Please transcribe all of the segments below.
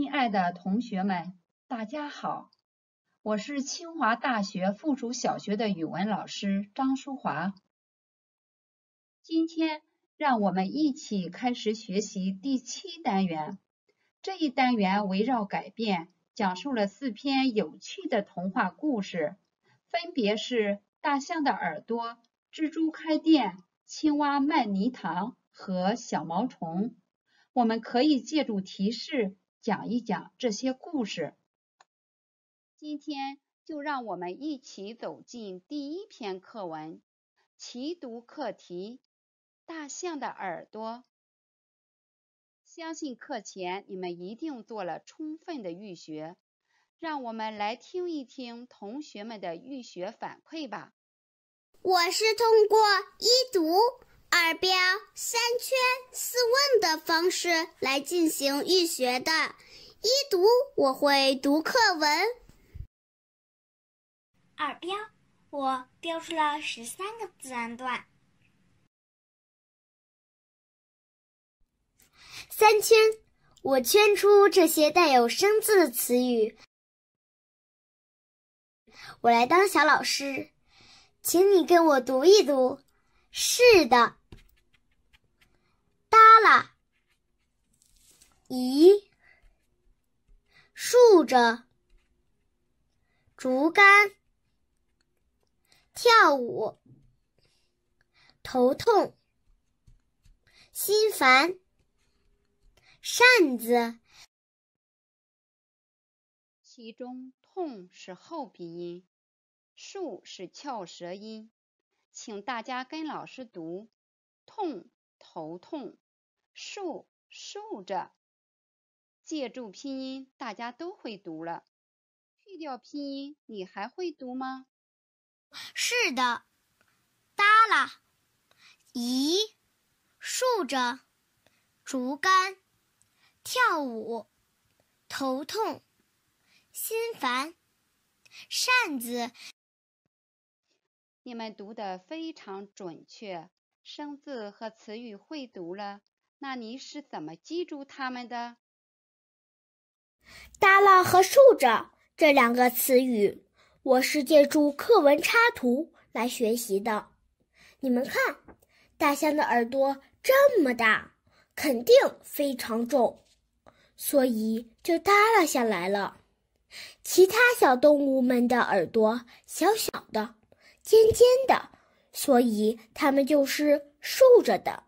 亲爱的同学们，大家好！我是清华大学附属小学的语文老师张淑华。今天，让我们一起开始学习第七单元。这一单元围绕“改变”，讲述了四篇有趣的童话故事，分别是《大象的耳朵》《蜘蛛开店》《青蛙卖泥塘》和《小毛虫》。我们可以借助提示。讲一讲这些故事。今天就让我们一起走进第一篇课文，齐读课题《大象的耳朵》。相信课前你们一定做了充分的预学，让我们来听一听同学们的预学反馈吧。我是通过一读。二标三圈四问的方式来进行预学的。一读，我会读课文；二标，我标出了十三个自然段；三圈，我圈出这些带有生字的词语。我来当小老师，请你跟我读一读。是的，耷拉，咦，竖着，竹竿，跳舞，头痛，心烦，扇子。其中“痛”是后鼻音，“竖”是翘舌音。请大家跟老师读：痛，头痛；竖，竖着。借助拼音，大家都会读了。去掉拼音，你还会读吗？是的，耷拉。咦，竖着，竹竿，跳舞，头痛，心烦，扇子。你们读的非常准确，生字和词语会读了。那你是怎么记住它们的？耷拉和竖着这两个词语，我是借助课文插图来学习的。你们看，大象的耳朵这么大，肯定非常重，所以就耷拉下来了。其他小动物们的耳朵小小的。尖尖的，所以它们就是竖着的。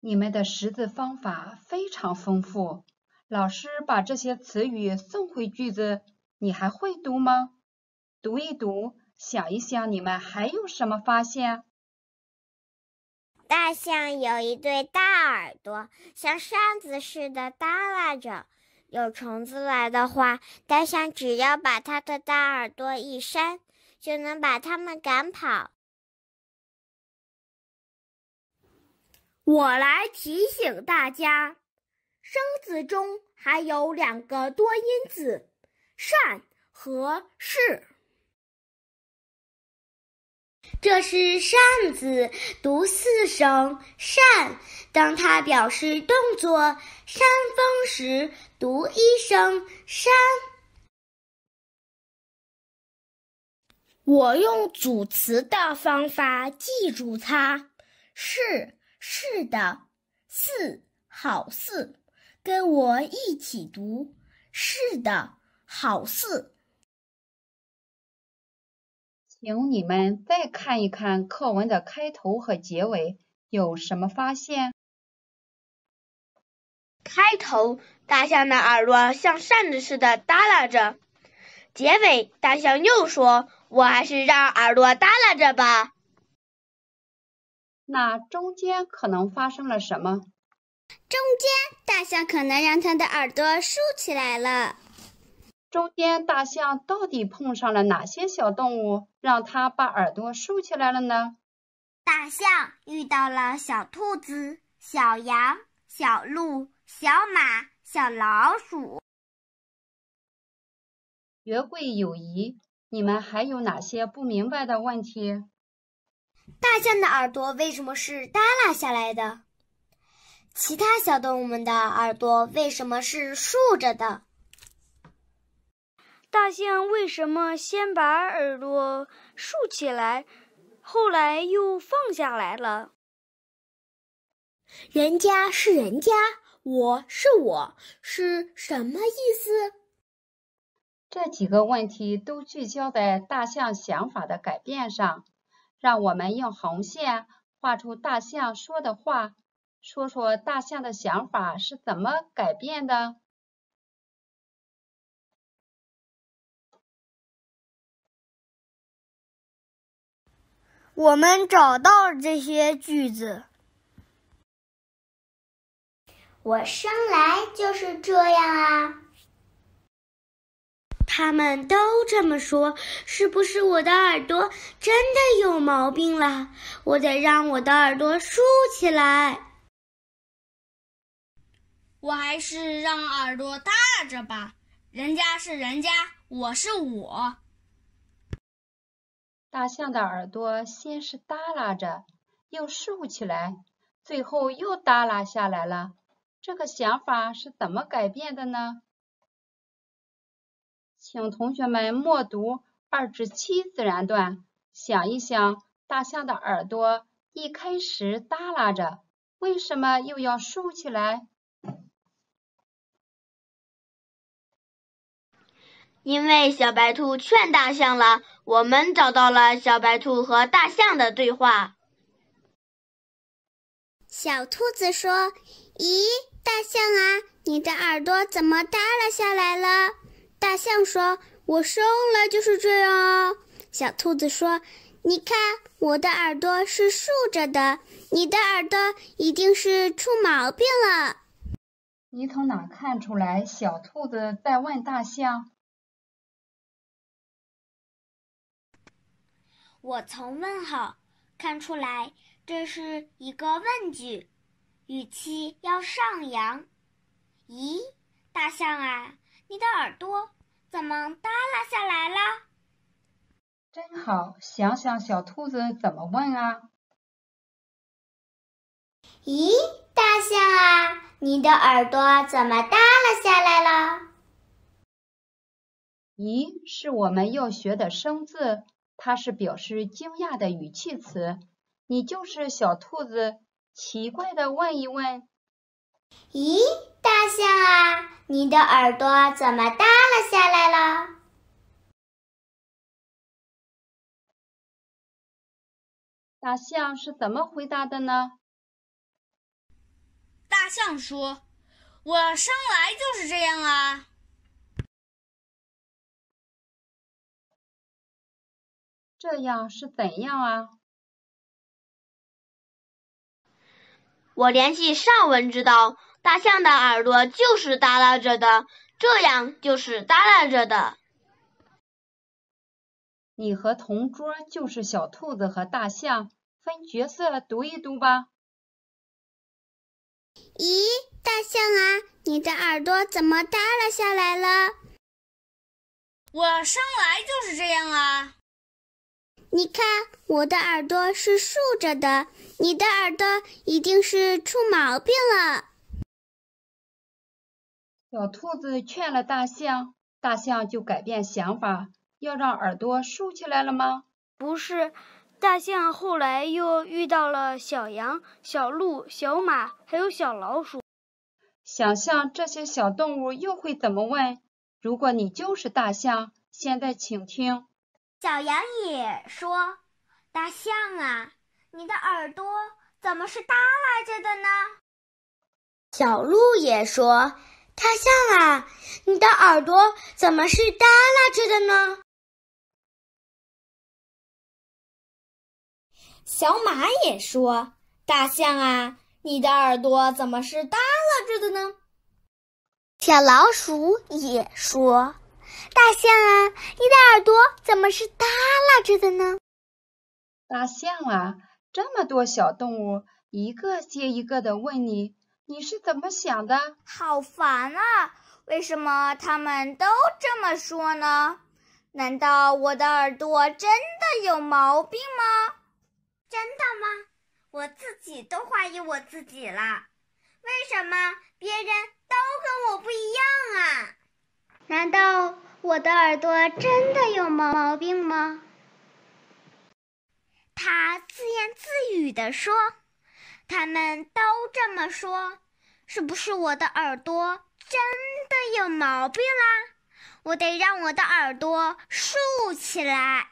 你们的识字方法非常丰富。老师把这些词语送回句子，你还会读吗？读一读，想一想，你们还有什么发现？大象有一对大耳朵，像扇子似的耷拉着。有虫子来的话，大象只要把它的大耳朵一扇，就能把它们赶跑。我来提醒大家，生字中还有两个多音字：善和是。这是扇子，读四声“扇”。当它表示动作扇风时，读一声“扇”。我用组词的方法记住它。是是的，似好似，跟我一起读。是的，好似。请你们再看一看课文的开头和结尾，有什么发现？开头，大象的耳朵像扇子似的耷拉着；结尾，大象又说：“我还是让耳朵耷拉着吧。”那中间可能发生了什么？中间，大象可能让它的耳朵竖起来了。中间大象到底碰上了哪些小动物，让它把耳朵竖起来了呢？大象遇到了小兔子、小羊、小鹿、小马、小老鼠。学会友谊，你们还有哪些不明白的问题？大象的耳朵为什么是耷拉下来的？其他小动物们的耳朵为什么是竖着的？大象为什么先把耳朵竖起来，后来又放下来了？人家是人家，我是我，是什么意思？这几个问题都聚焦在大象想法的改变上。让我们用红线画出大象说的话，说说大象的想法是怎么改变的。我们找到这些句子。我生来就是这样啊！他们都这么说，是不是我的耳朵真的有毛病了？我得让我的耳朵竖起来。我还是让耳朵大着吧。人家是人家，我是我。大象的耳朵先是耷拉着，又竖起来，最后又耷拉下来了。这个想法是怎么改变的呢？请同学们默读二至七自然段，想一想，大象的耳朵一开始耷拉着，为什么又要竖起来？因为小白兔劝大象了，我们找到了小白兔和大象的对话。小兔子说：“咦，大象啊，你的耳朵怎么耷拉下来了？”大象说：“我生了就是这样哦。”小兔子说：“你看，我的耳朵是竖着的，你的耳朵一定是出毛病了。”你从哪看出来？小兔子在问大象。我从问号看出来，这是一个问句，语气要上扬。咦，大象啊，你的耳朵怎么耷拉下来了？真好，想想小兔子怎么问啊？咦，大象啊，你的耳朵怎么耷拉下来了？咦，是我们要学的生字。它是表示惊讶的语气词。你就是小兔子，奇怪的问一问：“咦，大象啊，你的耳朵怎么耷拉下来了？”大象是怎么回答的呢？大象说：“我生来就是这样啊。”这样是怎样啊？我联系上文知道，大象的耳朵就是耷拉着的，这样就是耷拉着的。你和同桌就是小兔子和大象，分角色读一读吧。咦，大象啊，你的耳朵怎么耷拉下来了？我生来就是这样啊。你看，我的耳朵是竖着的，你的耳朵一定是出毛病了。小兔子劝了大象，大象就改变想法，要让耳朵竖起来了吗？不是，大象后来又遇到了小羊、小鹿、小马，还有小老鼠。想象这些小动物又会怎么问？如果你就是大象，现在请听。小羊也说：“大象啊，你的耳朵怎么是耷拉着的呢？”小鹿也说：“大象啊，你的耳朵怎么是耷拉着的呢？”小马也说：“大象啊，你的耳朵怎么是耷拉着的呢？”小老鼠也说。大象啊，你的耳朵怎么是耷拉着的呢？大象啊，这么多小动物一个接一个的问你，你是怎么想的？好烦啊！为什么他们都这么说呢？难道我的耳朵真的有毛病吗？真的吗？我自己都怀疑我自己了。为什么别人都跟我不一样啊？难道？我的耳朵真的有毛毛病吗？他自言自语地说：“他们都这么说，是不是我的耳朵真的有毛病啦？我得让我的耳朵竖起来。”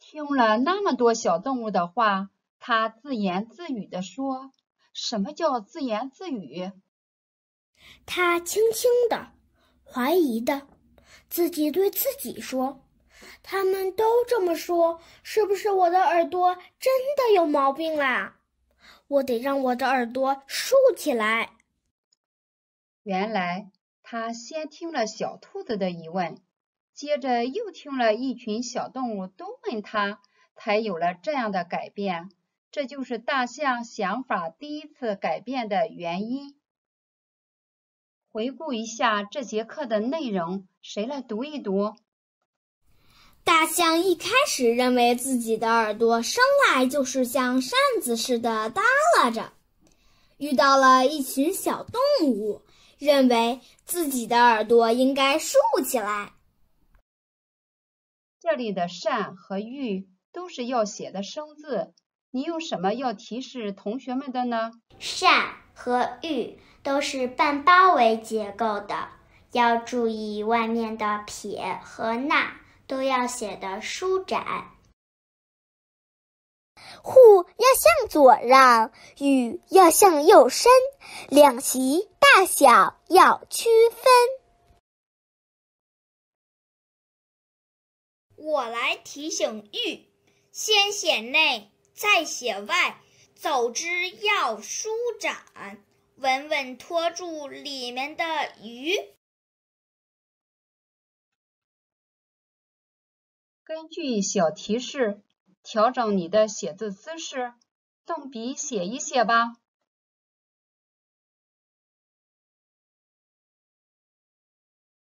听了那么多小动物的话，他自言自语地说：“什么叫自言自语？”他轻轻地怀疑地。自己对自己说：“他们都这么说，是不是我的耳朵真的有毛病啦？我得让我的耳朵竖起来。”原来他先听了小兔子的疑问，接着又听了一群小动物都问他，才有了这样的改变。这就是大象想法第一次改变的原因。回顾一下这节课的内容。谁来读一读？大象一开始认为自己的耳朵生来就是像扇子似的耷拉着，遇到了一群小动物，认为自己的耳朵应该竖起来。这里的“扇”和“玉”都是要写的生字，你有什么要提示同学们的呢？“扇”和“玉都是半包围结构的。要注意外面的撇和捺都要写的舒展，户要向左让，雨要向右伸，两席大小要区分。我来提醒玉，先写内，再写外，走之要舒展，稳稳托住里面的鱼。根据小提示，调整你的写字姿势，动笔写一写吧。